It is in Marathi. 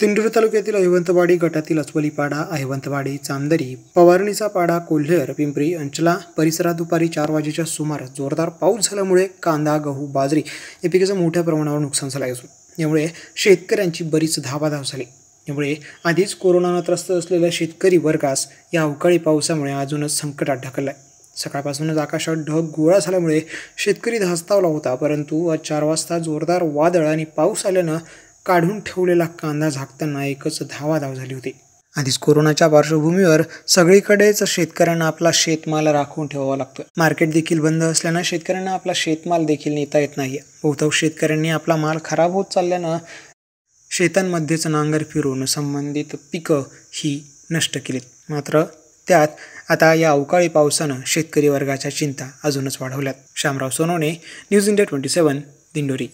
सिंधुदुर्ग तालुक्यातील अहिवंतवाडी गटातील पाडा अहिवंतवाडी चांदरी पवारणीचा पाडा कोल्हेर पिंपरी अंचला परिसरात दुपारी चार वाजेच्या सुमारास जोरदार पाऊस झाल्यामुळे कांदा गहू बाजरी या पिकेचं मोठ्या प्रमाणावर नुकसान झालं असून यामुळे शेतकऱ्यांची बरीच धावाधाव झाली यामुळे आधीच कोरोनानं त्रस्त असलेल्या शेतकरी वर्गास या अवकाळी पावसामुळे अजूनच संकटात ढकललं सकाळपासूनच आकाशात ढग गोळा झाल्यामुळे शेतकरी धास्तावला होता परंतु आज चार वाजता जोरदार वादळ आणि पाऊस आल्यानं काढून ठेवलेला कांदा झाकताना एकच धावाधाव झाली होती आधीच कोरोनाच्या पार्श्वभूमीवर सगळीकडेच शेतकऱ्यांना आपला शेतमाल राखून ठेवावा लागतोय मार्केट देखील बंद असल्यानं शेतकऱ्यांना आपला शेतमाल देखील नेता येत नाही बहुतांश शेतकऱ्यांनी आपला माल खराब होत चालल्यानं शेतांमध्येच नांगर फिरून संबंधित पिकं ही नष्ट केलीत मात्र त्यात आता या अवकाळी पावसानं शेतकरी वर्गाच्या चिंता अजूनच वाढवल्यात Shyamrao Sonawane news India twenty seven Dindori